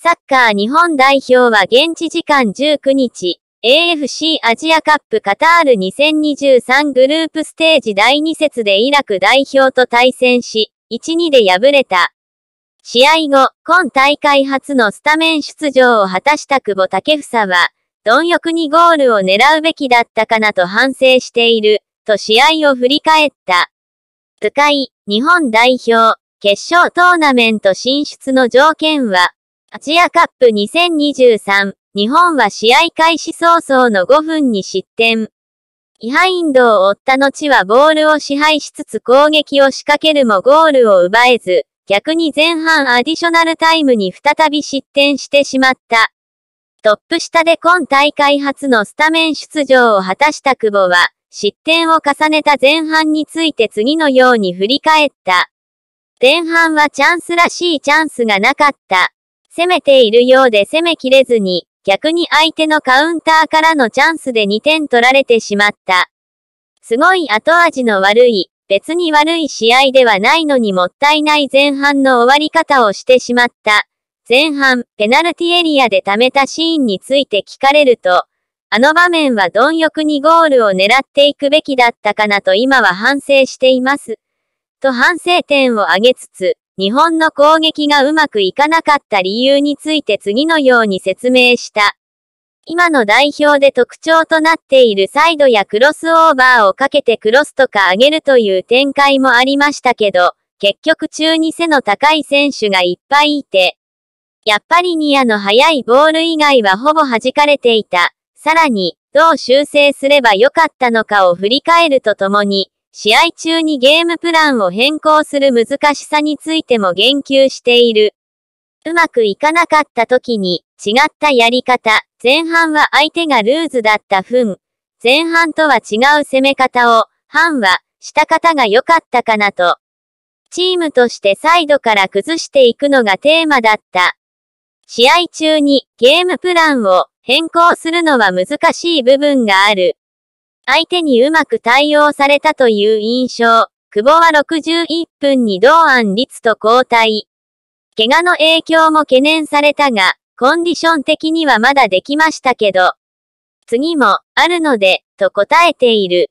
サッカー日本代表は現地時間19日、AFC アジアカップカタール2023グループステージ第2節でイラク代表と対戦し、1-2で敗れた。試合後、今大会初のスタメン出場を果たした久保建英は、貪欲にゴールを狙うべきだったかなと反省している、と試合を振り返った。使い、日本代表、決勝トーナメント進出の条件は、アジアカップ2023、日本は試合開始早々の5分に失点。イハインドを追った後はボールを支配しつつ攻撃を仕掛けるもゴールを奪えず、逆に前半アディショナルタイムに再び失点してしまった。トップ下で今大会初のスタメン出場を果たした久保は、失点を重ねた前半について次のように振り返った。前半はチャンスらしいチャンスがなかった。攻めているようで攻めきれずに、逆に相手のカウンターからのチャンスで2点取られてしまった。すごい後味の悪い、別に悪い試合ではないのにもったいない前半の終わり方をしてしまった。前半、ペナルティエリアで貯めたシーンについて聞かれると、あの場面は貪欲にゴールを狙っていくべきだったかなと今は反省しています。と反省点を挙げつつ、日本の攻撃がうまくいかなかった理由について次のように説明した。今の代表で特徴となっているサイドやクロスオーバーをかけてクロスとか上げるという展開もありましたけど、結局中に背の高い選手がいっぱいいて、やっぱりニアの速いボール以外はほぼ弾かれていた。さらに、どう修正すればよかったのかを振り返るとともに、試合中にゲームプランを変更する難しさについても言及している。うまくいかなかった時に、違ったやり方、前半は相手がルーズだった分、前半とは違う攻め方を、半は、した方が良かったかなと。チームとしてサイドから崩していくのがテーマだった。試合中にゲームプランを変更するのは難しい部分がある。相手にうまく対応されたという印象。久保は61分に同案率と交代。怪我の影響も懸念されたが、コンディション的にはまだできましたけど、次も、あるので、と答えている。